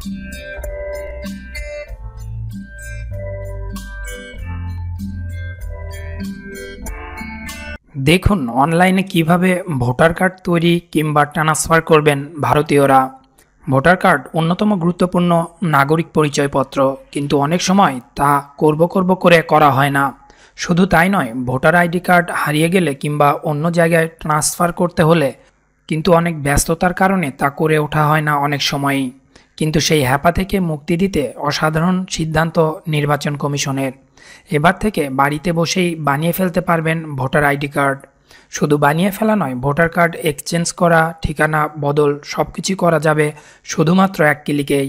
দেখুন অনলাইনে কিভাবে ভোটার কার্ড তৈরি কিংবা ট্রান্সফার করবেন ভারতীয়রা ভোটার কার্ড অন্যতম গুরুত্বপূর্ণ নাগরিক পরিচয়পত্র কিন্তু অনেক সময় তা করব করব করে করা হয় না শুধু তাই নয় ভোটার আইডি কার্ড হারিয়ে গেলে কিংবা অন্য জায়গায় ট্রান্সফার করতে হলে কিন্তু অনেক ব্যস্ততার কারণে তা করে ওঠা হয় না অনেক সময়ই কিন্তু সেই হ্যাপা থেকে মুক্তি দিতে অসাধারণ সিদ্ধান্ত নির্বাচন কমিশনের এবার থেকে বাড়িতে বসেই বানিয়ে ফেলতে পারবেন ভোটার আইডি কার্ড শুধু বানিয়ে ফেলা নয় ভোটার কার্ড এক্সচেঞ্জ করা ঠিকানা বদল সব কিছু করা যাবে শুধুমাত্র এক ক্লিকেই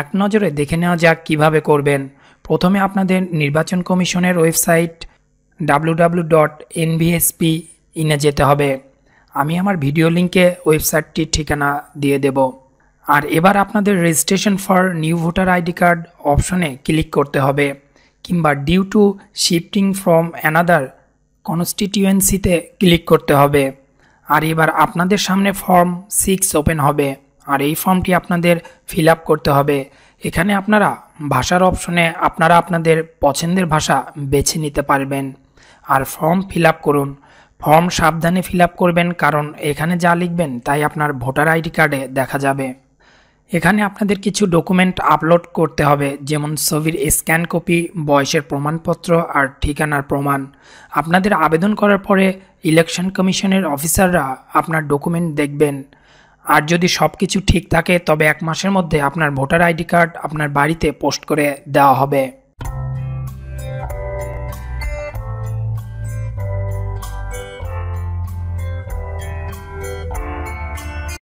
এক নজরে দেখে নেওয়া যাক কিভাবে করবেন প্রথমে আপনাদের নির্বাচন কমিশনের ওয়েবসাইট ডাব্লু ডট এনভিএসপি ইনে যেতে হবে আমি আমার ভিডিও লিঙ্কে ওয়েবসাইটটির ঠিকানা দিয়ে দেবো আর এবার আপনাদের registration for new voter ID card অপশনে ক্লিক করতে হবে কিংবা due to shifting from another কনস্টিটিউয়েন্সিতে ক্লিক করতে হবে আর এবার আপনাদের সামনে ফর্ম সিক্স ওপেন হবে আর এই ফর্মটি আপনাদের ফিল করতে হবে এখানে আপনারা ভাষার অপশনে আপনারা আপনাদের পছন্দের ভাষা বেছে নিতে পারবেন আর ফর্ম ফিল করুন ফর্ম সাবধানে ফিল করবেন কারণ এখানে যা লিখবেন তাই আপনার ভোটার আইডি কার্ডে দেখা যাবে এখানে আপনাদের কিছু ডকুমেন্ট আপলোড করতে হবে যেমন ছবির স্ক্যান কপি বয়সের প্রমাণপত্র আর ঠিকানার প্রমাণ আপনাদের আবেদন করার পরে ইলেকশন কমিশনের অফিসাররা আপনার ডকুমেন্ট দেখবেন আর যদি সব কিছু ঠিক থাকে তবে এক মাসের মধ্যে আপনার ভোটার আইডি কার্ড আপনার বাড়িতে পোস্ট করে দেওয়া হবে